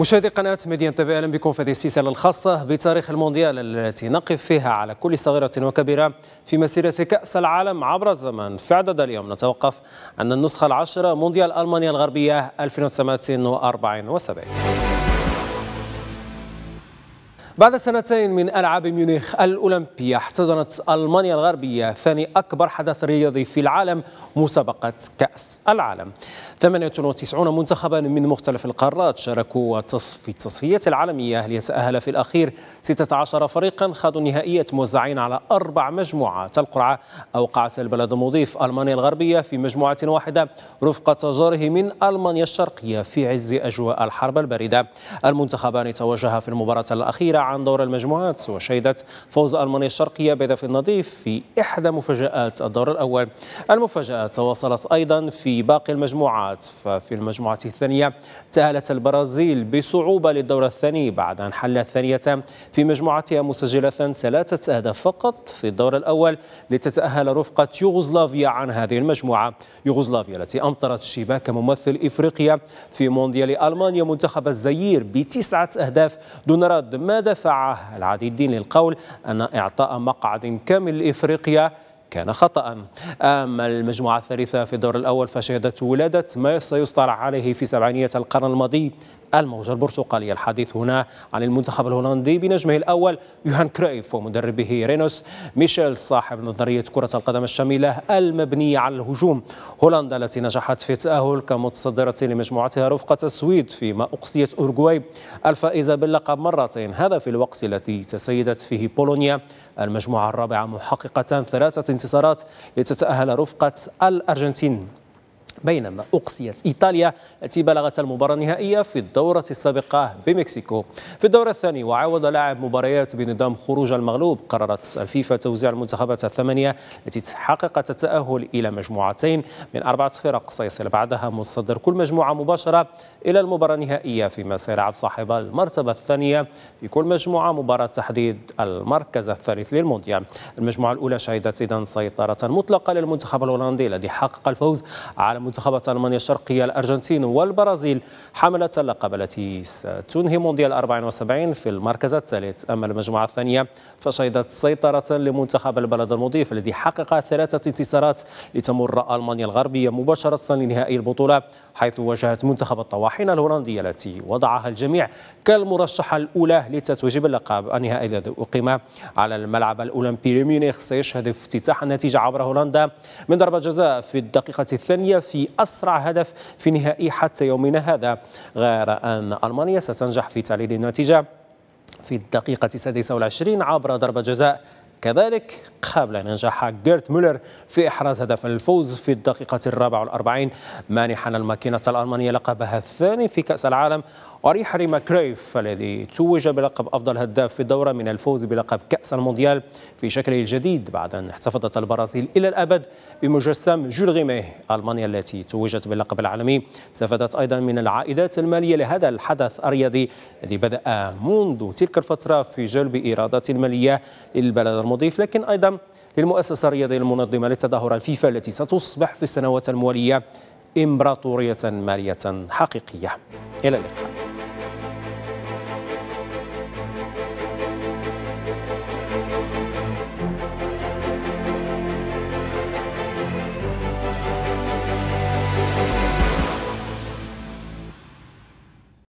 مشاهدي قناة ميديان تي أهلا بكم في هذه السلسلة الخاصة بتاريخ المونديال التي نقف فيها على كل صغيرة وكبيرة في مسيرة كأس العالم عبر الزمن في عدد اليوم نتوقف عن النسخة العشرة مونديال ألمانيا الغربية 1974 بعد سنتين من ألعاب ميونخ الأولمبية احتضنت ألمانيا الغربية ثاني أكبر حدث رياضي في العالم مسابقة كأس العالم 98 منتخبا من مختلف القارات شاركوا في التصفيات العالمية ليتأهل في الأخير 16 فريقا خاضوا النهائيات موزعين على أربع مجموعات القرعة أوقعت البلد المضيف ألمانيا الغربية في مجموعة واحدة رفقة جاره من ألمانيا الشرقية في عز أجواء الحرب الباردة المنتخبان توجها في المباراة الأخيرة عن دور المجموعات وشهدت فوز ألمانيا الشرقية بهدف نظيف في إحدى مفاجآت الدور الأول المفاجآت تواصلت أيضا في باقي المجموعات ففي المجموعة الثانية تأهلت البرازيل بصعوبة للدور الثاني بعد أن حلت ثانية في مجموعتها مسجلة ثلاثة أهداف فقط في الدور الأول لتتأهل رفقة يوغوسلافيا عن هذه المجموعة يوغوسلافيا التي أمطرت شباك ممثل إفريقيا في مونديال ألمانيا منتخب الزير بتسعة أهداف دون رد ماذا دفع العديدين للقول أن إعطاء مقعد كامل لإفريقيا كان خطأ أما المجموعة الثالثة في الدور الأول فشهدت ولادة ما سيصطلح عليه في سبعينية القرن الماضي الموجة البرتقالية الحديث هنا عن المنتخب الهولندي بنجمه الأول يوهان كرويف ومدربه رينوس ميشيل صاحب نظرية كرة القدم الشاملة المبنية على الهجوم هولندا التي نجحت في التأهل كمتصدرة لمجموعتها رفقة السويد فيما أقصيت أورجواي الفائزة باللقب مرتين هذا في الوقت التي تسيدت فيه بولونيا المجموعة الرابعة محققة ثلاثة انتصارات لتتأهل رفقة الأرجنتين بينما أقصيت إيطاليا التي بلغت المباراة النهائية في الدورة السابقة بمكسيكو في الدورة الثانية وعاود لاعب مباريات بنظام خروج المغلوب قررت الفيفا توزيع المنتخبات الثمانية التي حققت التأهل إلى مجموعتين من أربعة فرق سيصل بعدها متصدر كل مجموعة مباشرة إلى المباراة النهائية فيما سيلعب صاحب المرتبة الثانية في كل مجموعة مباراة تحديد المركز الثالث للمونديال المجموعة الأولى شهدت إذن سيطرة مطلقة للمنتخب الهولندي الذي حقق الفوز على منتخبات ألمانيا الشرقية الأرجنتين والبرازيل حملت اللقب التي ستنهي مونديال 74 في المركز الثالث أما المجموعة الثانية فشهدت سيطرة لمنتخب البلد المضيف الذي حقق ثلاثة انتصارات لتمر ألمانيا الغربية مباشرة لنهائي البطولة حيث واجهت منتخب الطواحين الهولندية التي وضعها الجميع كالمرشحة الأولى لتتويج باللقب النهائي الذي أقيم على الملعب الأولمبي لميونخ سيشهد افتتاح النتيجة عبر هولندا من ضربة جزاء في الدقيقة الثانية في في أسرع هدف في نهائي حتى يومنا هذا غير أن ألمانيا ستنجح في تعليل النتيجة في الدقيقة 26 عبر ضربة جزاء كذلك قبل نجاح جيرت مولر في إحراز هدف الفوز في الدقيقة الرابعة والأربعين مانحا الماكينة الألمانية لقبها الثاني في كأس العالم وريحري ماكريف الذي توج بلقب أفضل هداف في الدورة من الفوز بلقب كأس المونديال في شكله الجديد بعد أن احتفظت البرازيل إلى الأبد بمجسم جول غيميه ألمانيا التي توجت باللقب العالمي استفادت أيضا من العائدات المالية لهذا الحدث الرياضي الذي بدأ منذ تلك الفترة في جلب إيرادات مالية للبلد المضيف لكن أيضا للمؤسسة الرياضية المنظمة للتظاهرة الفيفا التي ستصبح في السنوات الموالية إمبراطورية مالية حقيقية إلى اللقاء